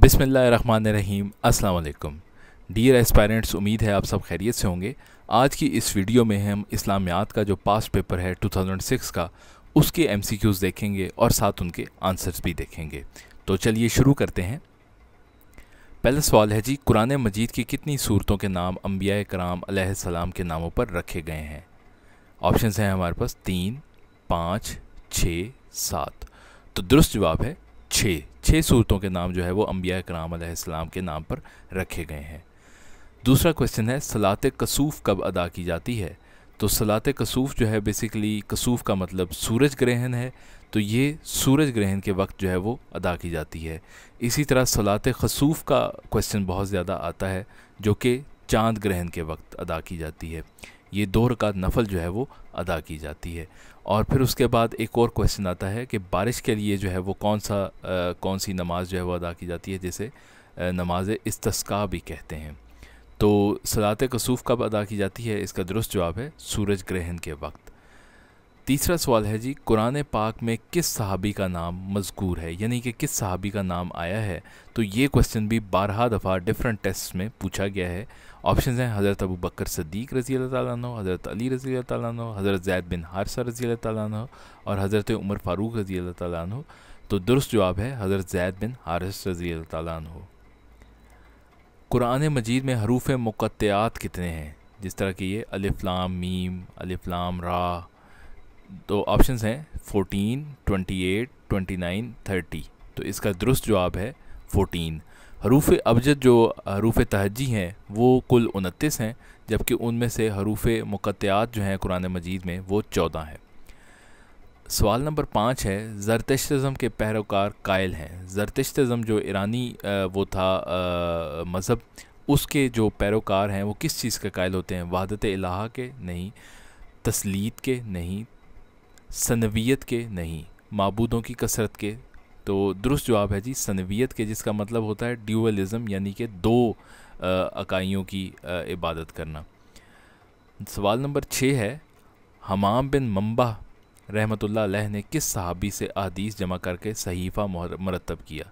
बिसमीम अल्लाम dear aspirants उम्मीद है आप सब खैरियत से होंगे आज की इस वीडियो में हम इस्लामियात का जो पास्ट पेपर है 2006 का उसके एमसीक्यूज़ देखेंगे और साथ उनके आंसर्स भी देखेंगे तो चलिए शुरू करते हैं पहला सवाल है जी कुरान मजीद की कितनी सूरतों के नाम अम्बिया कराम सलाम के नामों पर रखे गए हैं ऑप्शन हैं हमारे पास तीन पाँच छ सात तो दुरुस्त जवाब है छः छः सूरतों के नाम जो है वो अम्बिया कराम के नाम पर रखे गए हैं दूसरा क्वेश्चन है सलात कसूफ़ कब अदा की जाती है तो सलात कसूफ़ जो है बेसिकली कसूफ़ का मतलब सूरज ग्रहण है तो ये सूरज ग्रहण के वक्त जो है वो अदा की जाती है इसी तरह सलात खसूफ़ का क्वेश्चन बहुत ज़्यादा आता है जो कि चांद ग्रहण के वक्त अदा की जाती है ये दो रकात नफल जो है वो अदा की जाती है और फिर उसके बाद एक और क्वेश्चन आता है कि बारिश के लिए जो है वो कौन सा आ, कौन सी नमाज़ जो है वो अदा की जाती है जिसे नमाज इस्तस्का भी कहते हैं तो सलात कसूफ कब अदा की जाती है इसका दुरुस्त जवाब है सूरज ग्रहण के वक्त तीसरा सवाल है जी कुरान पाक में किस सहाबी का नाम मजकूर है यानी कि किस सहाबी का नाम आया है तो ये क्वेश्चन भी बारह दफ़ा डिफरेंट टेस्ट में पूछा गया है ऑप्शन हैं हज़रत अबू बकर सदीक रज़ी तु हज़रत अली रज़ी तु हज़रत जैद बिन हारसा रज़ी तु और हज़रत उमर फ़ारूक रज़ी तु तो दुरुस्त जवाब है हज़रत जैद बिन हारस रज़ी तु कुरान मजीद में हरूफ मुक़त्यात कितने हैं जिस तरह की ये अलिफ्लाम मीम अलिफ्लाम रा तो ऑप्शंस हैं 14, 28, 29, 30 तो इसका दुरुस्त जवाब है 14 हरूफ अबजद जो हरूफ तहजी हैं वो कुल उनतीस हैं जबकि उनमें से हरूफ मुक़त्यात जो हैं कुरान मजीद में वो चौदह हैं सवाल नंबर पाँच है जरतश्तज़म के पैरोकार कायल हैं जरतश्तज़म जो ईरानी वो था मज़हब उसके जो पैरोकार हैं वो किस चीज़ के कायल होते हैं वहादत इलाहा के नहीं तसलीद के नहीं सनवियत के नहीं मबूदों की कसरत के तो दुरुस्त जवाब है जी सनवियत के जिसका मतलब होता है ड्यूअलिज़म यानी कि दो अकाइयों की इबादत करना सवाल नंबर छः है हमाम बिन मम्बा रहमत लह ने किस सहाबी से अदीस जमा करके सहीफ़ा मरतब किया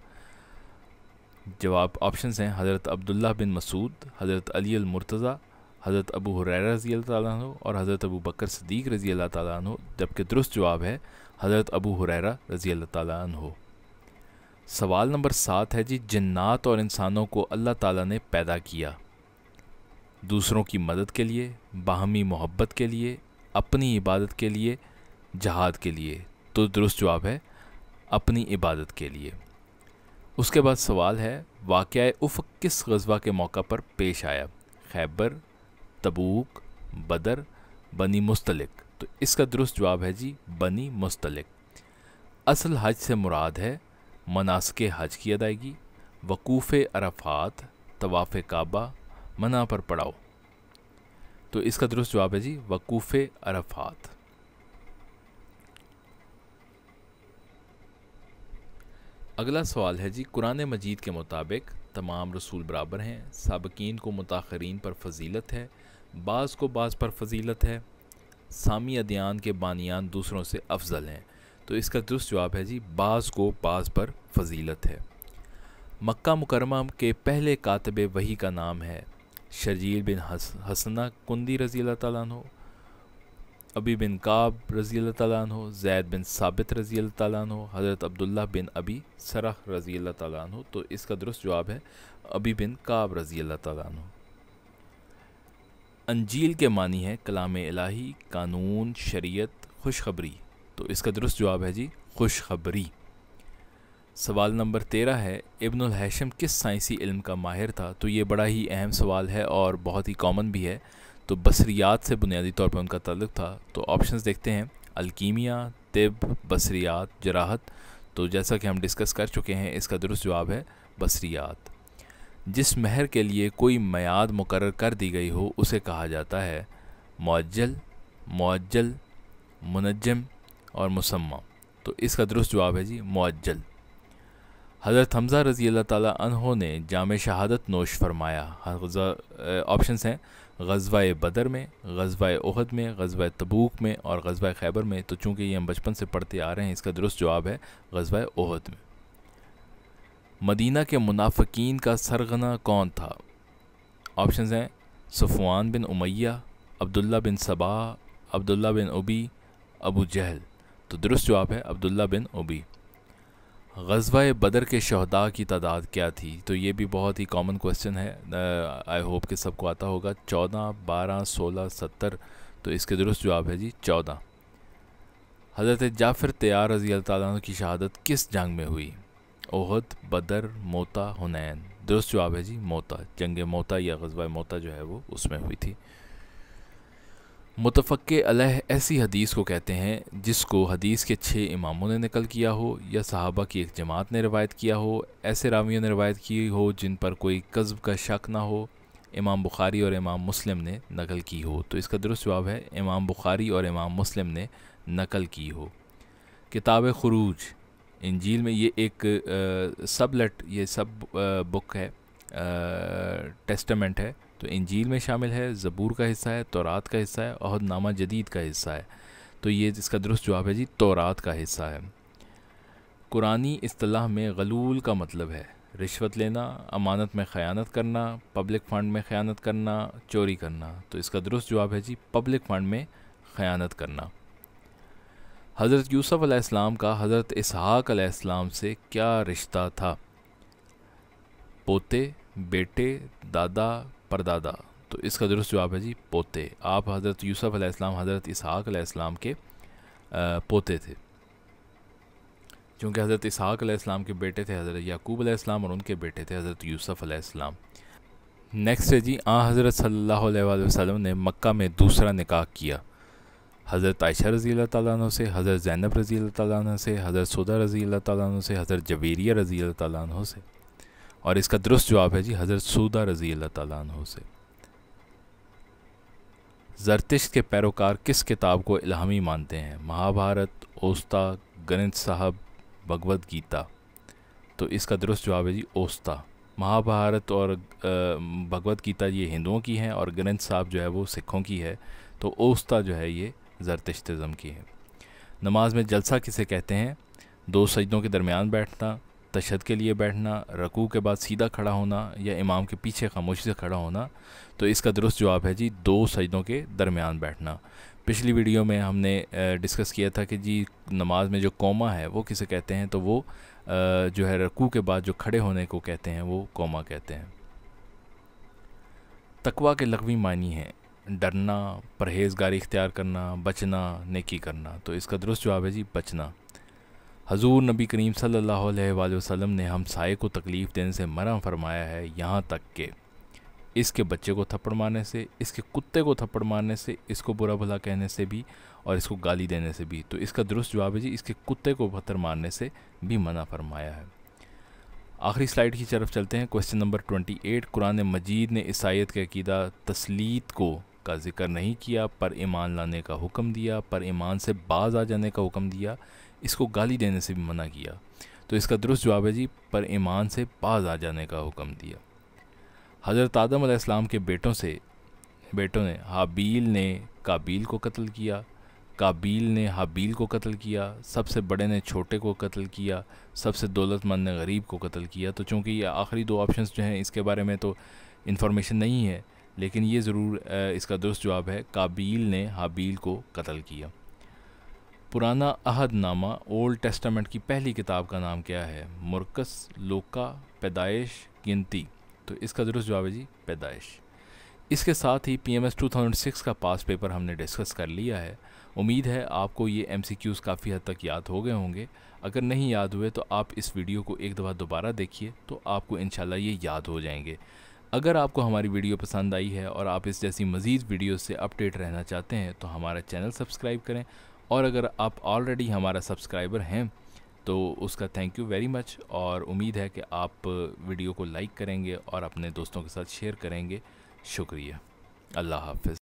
जवाब ऑप्शन हैं हज़रत अब्दुल्ला बिन मसूद हज़रत अली अलमरतज़ा हज़रत अबू हुरैरा रज़ी अल्लाह और हज़रत अबू बकर सदीक रज़ी अल्लाह हो जबकि दुरुस्त जवाब है हज़रत अबू हुरैरा रज़ी अल्लाह ताली सवाल नंबर सात है जी जन्नात और इंसानों को अल्लाह ताला ने पैदा किया दूसरों की मदद के लिए बाहमी मोहब्बत के लिए अपनी इबादत के लिए जहाद के लिए तो दुरुस्त जवाब है अपनी इबादत के लिए उसके बाद सवाल है वाक़ उफ़ किस गजबा के मौका पर पेश आया खैबर तबूक बदर बनी मुस्तलिक तो इसका दुरुस्त जवाब है जी बनी मुस्तलिक असल हज से मुराद है मनासक हज की अदायगी वकूफ़ अरफात तवाफ़ काबा मना पर पड़ाओ तो इसका दुरुस्त जवाब है जी वकूफ़ अरफात अगला सवाल है जी कुरान मजीद के मुताबिक तमाम रसूल बराबर हैं सबकिन को मुताखरीन पर फजीलत है बाज़ को बास पर फजीलत है सामी अदियान के बानियान दूसरों से अफजल हैं तो इसका दुरुस्त जवाब है जी बाज़ को बास पर फजीलत है मक्का मुकरमा के पहले कातब वही का नाम है शर्जील बिन हस, हसना कुंदी रज़ी अल्लाह हो अबी बिन काब रज़ी तैन हो जैद बिन साबित रज़ी तैन हज़रत अब्दुल्ला बिन अबी सरह रज़ी तैन तो इसका दुरुस्त जवाब है अबी बिन काब रज़ी तैन हो अंजील के मानी है कलाम इलाही कानून शरीयत खुशखबरी तो इसका दुरुस्त जवाब है जी खुशखबरी सवाल नंबर तेरह है इब्नुल हैशम किस साइंसी इल्म का माहिर था तो ये बड़ा ही अहम सवाल है और बहुत ही कॉमन भी है तो बसरियात से बुनियादी तौर पर उनका तल्लक़ था तो ऑप्शंस देखते हैं अल्कीमिया तिब बसरियात जराहत तो जैसा कि हम डिस्कस कर चुके हैं इसका दुरुस्त जवाब है बसरियात जिस महर के लिए कोई मैद मुकर कर दी गई हो उसे कहा जाता है मुअज्जल मुअज्जल मुनजम और मुसम्मा तो इसका दुरुस्त जवाब है जी मुअज्जल हज़रत हमज़ा रज़ी अल्लाह अनहों ने जाम शहादत नोश फरमाया ऑप्शंस हैं गजवा बदर में गजवा उहद में गजवा तबूक में और गजवा खैबर में तो चूँकि ये हम बचपन से पढ़ते आ रहे हैं इसका दुरुस्त जवाब है गजवा उहद में मदीना के मुनाफिकीन का सरगना कौन था ऑप्शंस हैं सफ़वान बिन उमैया अब्दुल्ला बिन सबा अब्दुल्ला बिन उबी अबू जहल तो दुरुस्त जवाब है अब्दुल्ला बिन उबी गजवा बदर के शहदा की तादाद क्या थी तो ये भी बहुत ही कॉमन क्वेश्चन है आई होप कि सबको आता होगा चौदह बारह सोलह सत्तर तो इसके दुरुस्त जवाब है जी चौदह हज़रत जाफ़िर तैयार रज़ी अल्लाह की शहादत किस जंग में हुई ओहद बदर मोता हुनैन दुरुस्त जवाब है जी मोता जंग मोता या गजबा मोता जो है वो उसमें हुई थी मुतफ़ अलह ऐसी हदीस को कहते हैं जिसको हदीस के छः इमामों ने नकल किया हो या सहाबा की एक जमात ने रवायत किया हो ऐसे रावियों ने रवायत की हो जिन पर कोई कस्ब का शक ना हो इमाम बुखारी और इमाम मुस्लिम ने नकल की हो तो इसका दुरुस्त जवाब है इमाम बुखारी और इमाम मुस्लिम ने नकल की हो किताब खरूज इंजील में ये एक सबलेट ये सब बुक है टेस्टमेंट है तो इंजील में शामिल है ज़बूर का हिस्सा है तौरात का हिस्सा है और नामा जदीद का हिस्सा है तो ये इसका दुरुस्त जवाब है जी तौरात का हिस्सा है कुरानी असलाह में गलूल का मतलब है रिश्वत लेना अमानत में ख़यानत करना पब्लिक फ़ंड में ख़यानत करना चोरी करना तो इसका दुरुस्त जवाब है जी पब्लिक फ़ंड में ख़यानत करना हज़रत यूसुफ़ अलैहिस्सलाम का हज़रत इसहाक अलैहिस्सलाम से क्या रिश्ता था पोते बेटे दादा परदादा तो इसका दुरुस्त जवाब है जी पोते आप हज़रत यूसुफ़ अलैहिस्सलाम हज़रत इसहाक अलैहिस्सलाम के पोते थे चूँकि हज़रत इसहाक अलैहिस्सलाम के बेटे थे हज़रत याकूब अलैहिस्सलाम और उनके बेटे थे हज़रत यूसुफ़ अलैहिस्सलाम नेक्स्ट है जी आ हज़रत सल्लल्लाहु अलैहि वसल्लम ने मक्का में दूसरा निकाह किया हज़रत आयशा रज़ी तैन से हज़रत ज़ैनब रज़ी तैन से हज़रत सुदा रज़ी तैन से हज़रत जवेरिया रज़ी तैन से और इसका दुरुस्त जवाब है जी हज़रत सूदा रज़ी तैन से जरतिश के पैरोकार किस किताब को इलामी मानते हैं महाभारत ओस्ता ग्रंथ साहब भगवद गीता तो इसका दुरुस्त जवाब है जी ओस्ता महाभारत और भगवत गीता ये हिंदुओं की हैं और ग्रंथ साहब जो है वो सिखों की है तो ओस्ता जो है ये जरतश्तज़म की है नमाज में जलसा किसे कहते हैं दो सजदों के दरमियान बैठना तशद के लिए बैठना रकू के बाद सीधा खड़ा होना या इमाम के पीछे खामोशी से खड़ा होना तो इसका दुरुस्त जवाब है जी दो सजदों के दरमियान बैठना पिछली वीडियो में हमने डिस्कस किया था कि जी नमाज में जो कौमा है वो किसे कहते हैं तो वो जो है रकू के बाद जो खड़े होने को कहते हैं वो कौमा कहते हैं तकवा के लगवी मानी हैं डरना परहेज़गारी इख्तियार करना बचना नेकी करना तो इसका दुरुस्त जवाब है जी बचना हजूर नबी करीम सल्लल्लाहु अलैहि वसल्लम ने हम साए को तकलीफ़ देने से मना फरमाया है यहाँ तक के इसके बच्चे को थप्पड़ मारने से इसके कुत्ते को थप्पड़ मारने से इसको बुरा भला कहने से भी और इसको गाली देने से भी तो इसका दुरुस्त जवाब है जी इसके कुत्ते को पत्थर मारने से भी मना फरमाया है आखिरी स्लाइड की तरफ चलते हैं क्वेश्चन नंबर ट्वेंटी एट कुरान मजीद ने ईसाइत के अकीदा तसलीत को का ज़िक्र नहीं किया पर ईमान लाने का हुक्म दिया पर ईमान से बाज आ जाने का हुक्म दिया इसको गाली देने से भी मना किया तो इसका दुरुस्त जवाब है जी पर ईमान से बाज आ जाने का हुक्म दिया हज़रत आदम आसमाम के बेटों से बेटों ने हाबील ने काबील को कत्ल किया काबील ने हाबील को कत्ल किया सबसे बड़े ने छोटे को कत्ल किया सबसे दौलतमंद ने गरीब को कत्ल किया तो चूँकि ये आखिरी दो ऑप्शंस जो हैं इसके बारे में तो इन्फॉर्मेशन नहीं है लेकिन ये ज़रूर इसका दुरुस्त जवाब है काबील ने हाबील को कत्ल किया पुराना अहदनामा ओल्ड टेस्टामेंट की पहली किताब का नाम क्या है मुरकस लोका पैदाइश गिनती तो इसका दुरुस्त जवाब है जी पैदाइश इसके साथ ही थाउजेंड 2006 का पास पेपर हमने डिस्कस कर लिया है उम्मीद है आपको ये एम काफ़ी हद तक याद हो गए होंगे अगर नहीं याद हुए तो आप इस वीडियो को एक दफ़ा दोबारा देखिए तो आपको इन ये याद हो जाएंगे अगर आपको हमारी वीडियो पसंद आई है और आप इस जैसी मज़ीद वीडियो से अपडेट रहना चाहते हैं तो हमारा चैनल सब्सक्राइब करें और अगर आप ऑलरेडी हमारा सब्सक्राइबर हैं तो उसका थैंक यू वेरी मच और उम्मीद है कि आप वीडियो को लाइक करेंगे और अपने दोस्तों के साथ शेयर करेंगे शुक्रिया अल्लाह हाफ